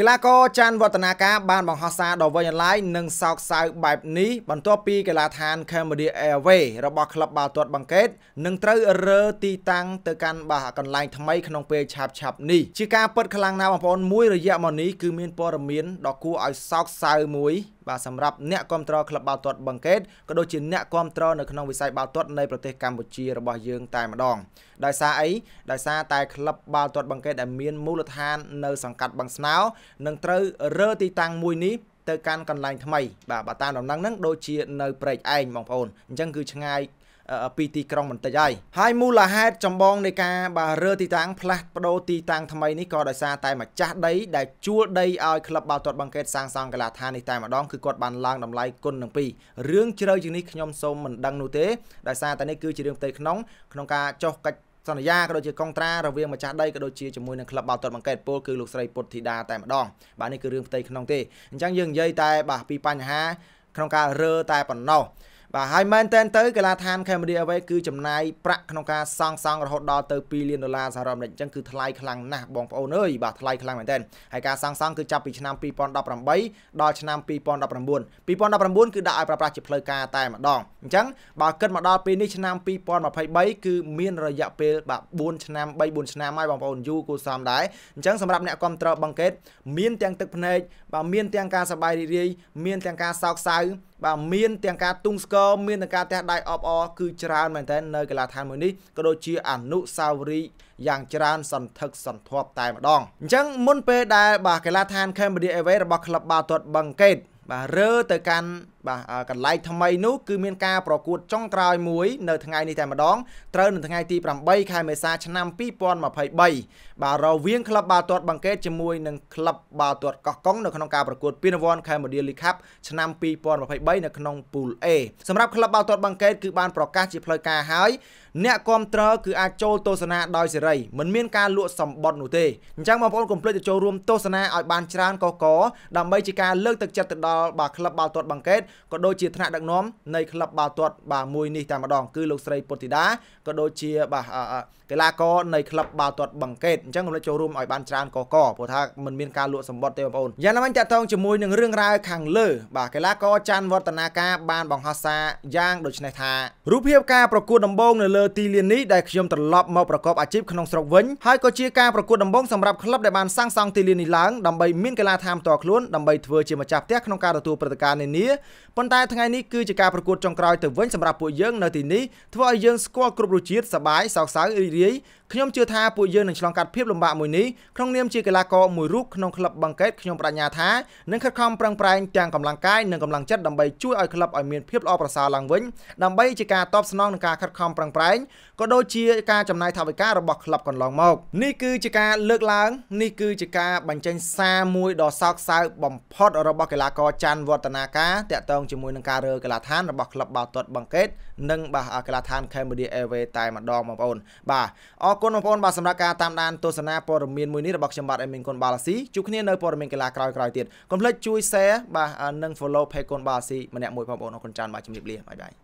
កីឡាករចាន់វឌ្ឍនាការបានបង្ហោះសារដល់វិញអនឡាញនិងសោកសៅបែបនេះបន្ទាប់ពីកីឡាដ្ឋាន Cambodia Airways របស់ក្លឹបបាល់ទាត់បង្កេតនឹងត្រូវរើទីតាំងទៅកាន់បាកន្លែងថ្មីក្នុងពេលឆាប់ឆាប់នេះជាការពិតខ្លាំងណាស់បងប្អូនមួយរយៈមកនេះគឺមានព័ត៌មានដ៏គួរឲ្យសោកសៅមួយបាទសម្រាប់អ្នកគ្រប់គ្រងក្លឹបបាល់ទាត់បឹងកេតក៏ដូចជាអ្នកគ្រប់គ្រងនៅក្នុងវិស័យបាល់ទាត់នៃប្រទេសកម្ពុជារបស់យើង តែម្ដងដោយសារអីដោយសារតែក្លឹបបាល់ទាត់បឹងកេតដែលមាន មូលដ្ឋាននៅសង្កាត់បឹងស្នោនឹងត្រូវរើទីតាំងមួយនេះទៅកាន់កន្លែងថ្មី បាទបើតាមដំណឹងហ្នឹងដូចជា នៅព្រែកឯងបងប្អូនអញ្ចឹងគឺឆ្ងាយពីទីក្រុងបន្តិចហើយហើយមូលហេតុចម្បងនៃការបារើទីតាំងផ្លាស់ប្ដូរទីតាំងថ្មីនេះក៏ដោយសារតែម្ចាស់ដី ដែលជួលដីឲ្យក្លឹបបាល់ទាត់បង្កេតសាងសង់កីឡាដ្ឋាននេះតែម្ដងគឺគាត់បានឡើងតម្លៃគុណនឹងពីររឿងជ្រៅជាងនេះខ្ញុំសូមមិនដឹងនោះទេដោយសារតែនេះគឺជារឿងផ្ទៃក្នុងក្នុងការចុះកិច្ចសន្យាក៏ដូចជាកុងត្រារវាងម្ចាស់ដីក៏ដូចជាជាមួយនឹងក្លឹបបាល់ទាត់បង្កើតពលគឺលោកស្រីពុទ្ធធីតាតែម្ដងបាទនេះគឺរឿងផ្ទៃក្នុងទេអញ្ចឹងយើងនិយាយតែបាទពីបញ្ហាក្នុងការរើតែប៉ុណ្ណោះបាទហើយមែនតែនទៅកីឡាដ្ឋាន Cambodia Airway គឺចំណាយប្រាក់ក្នុងការសង់សង់រហូតដល់ទៅ2លានដុល្លារសហរដ្ឋអាមេរិកអញ្ចឹងគឺថ្លៃខ្លាំងណាស់បងប្អូនអើយបាទថ្លៃខ្លាំងមែនតែនហើយការសង់សង់គឺចាប់ពីឆ្នាំ2018ដល់ឆ្នាំ2019 2019គឺដាក់ឲ្យប្រើប្រាស់ជាផ្លូវការតែម្ដងអញ្ចឹងបើគិតមកដល់ពេលនេះឆ្នាំ2023គឺមានរយៈពេលបាទ4ឆ្នាំ3 4ឆ្នាំហើយបងប្អូនយូរគួរសមដែរអញ្ចឹងសម្រាប់អ្នកគ្រប់ត្រួតបង្កេត មានទាំងទឹកភ្នែកបាទមានទាំងការសប្បាយរីករាយមានទាំងការសោកសៅបាទមានទាំងការទុងស្គរមានទាំងការទះដៃអបអរគឺច្រើនមែនទែននៅកីឡាដ្ឋានមួយនេះក៏ដូចជាអនុសាវរីយ៍យ៉ាងច្រើន សន្ធឹកសន្ធាប់តែម្ដងអញ្ចឹងមុនពេលដែលបាទកីឡាដ្ឋាន Cambodia Airways របស់ក្លឹបបាល់ទាត់បឹងកេតបាទរើទៅកាន់បាទកន្លែងថ្មីនោះគឺមានការប្រកួតចុងក្រោយមួយ នៅថ្ងៃនេះតែម្ដងត្រូវនៅថ្ងៃទី8ខែមេសា ឆ្នាំ2023បាទរវាងក្លឹបបាល់ទាត់បង្កេតជាមួយនឹងក្លឹបបាល់ទាត់កោះកុងនៅក្នុងការប្រកួត ពានរង្វាន់ Cambodia League Cup ឆ្នាំ2023នៅក្នុង Pool A សម្រាប់ក្លឹបបាល់ទាត់បង្កេតគឺបានប្រកាសជាផ្លូវការហើយអ្នកគ្រប់ត្រួតគឺអាចចូលទស្សនាដោយសេរីមិនមានការលក់សម្បត្តិនោះទេអញ្ចឹងបងប្អូនកុំភ្លេចទៅចូលរួមទស្សនាឲ្យបានច្រើនកកកដើម្បីជាការលើកទឹកចិត្តទៅដល់បាទក្លឹបបាល់ទាត់បង្កេតក៏ដូចជាថ្នាក់ដឹកនាំនៃក្លឹបបាល់ទាត់បាទមួយនេះតែម្ដងគឺលោកស្រីពុទ្ធិតាក៏ដូចជាបាទកីឡាករនៃក្លឹបបាល់ទាត់បង្កេតអញ្ចឹងកុំភ្លេចចូលរួមឲ្យបានច្រើនកកកព្រោះថាមិនមានការលក់សម្បត្តិទេបងប្អូនយ៉ាងណាមិញតកតងជាមួយនឹងរឿងរ៉ាវខាងលើ បាទកីឡាករច័ន្ទវឌ្ឍនាការបានបង្ហោះសារយ៉ាងដូចនេះថារូបភាពការប្រកួតដំបូងនៅលើលើទីលាននេះដែលខ្ញុំត្រឡប់មកប្រកបអាជីពក្នុងស្រុកវិញហើយក៏ជាការប្រកួតដំបូងសម្រាប់ក្លឹបដែលបានសាងសង់ទីលាននេះឡើងដើម្បីមានកីឡាថាមតខ្លួនដើម្បីធ្វើជាម្ចាស់ផ្ទះក្នុងការទទួលព្រឹត្តិការណ៍នានាប៉ុន្តែ ថ្ងៃនេះគឺជាការប្រកួតចុងក្រោយទៅវិញសម្រាប់ពួកយើងនៅទីនេះធ្វើឲ្យយើងស្គាល់គ្រប់រសជាតិសបាយសោកសៅរីករាយខ្ញុំជឿថាពួកយើងនឹងឆ្លងកាត់ភាពលំបាក មួយនេះក្នុងនាមជាកីឡាករមួយរូបក្នុងក្លឹបបង្កេតខ្ញុំបដញ្ញាថានឹងខិតខំប្រឹងប្រែងទាំងកម្លាំងកាយនិងកម្លាំងចិត្តដើម្បីជួយឲ្យក្លឹបឲ្យមានភាពល្អប្រសើរឡើងវិញដើម្បីជាការតបស្នងនឹងការខិតខំប្រឹងប្រែងក៏ដូចជាការចំណាយថវិការបស់ក្លឹបកន្លងមកនេះគឺជាការលើកឡើងនេះគឺជាការបញ្ចេញ សារមួយដ៏សោកសៅបំផុតរបស់កីឡាករច័ន្ទវឌ្ឍនាការតាក់ទងជាមួយនឹងការរើកីឡាឋានរបស់ក្លឹបបាល់ទាត់បង្កេតនិងបាទកីឡាឋាន Cambodia Airways តែម្ដងបងប្អូនបាទអរគុណបងប្អូនបាទសម្រាប់ការតាមដានទស្សនាព័ត៌មានមួយនេះរបស់ខ្ញុំបាទអេមីនគុណបាឡាស៊ីជួបគ្នានៅព័ត៌មានកីឡាក្រោយៗទៀតកុំភ្លេចជួយ share បាទនិង follow page គុណបាឡាស៊ីម្នាក់មួយបងប្អូនអរគុណច្រើនបាទជំរាបលាបាយបាយ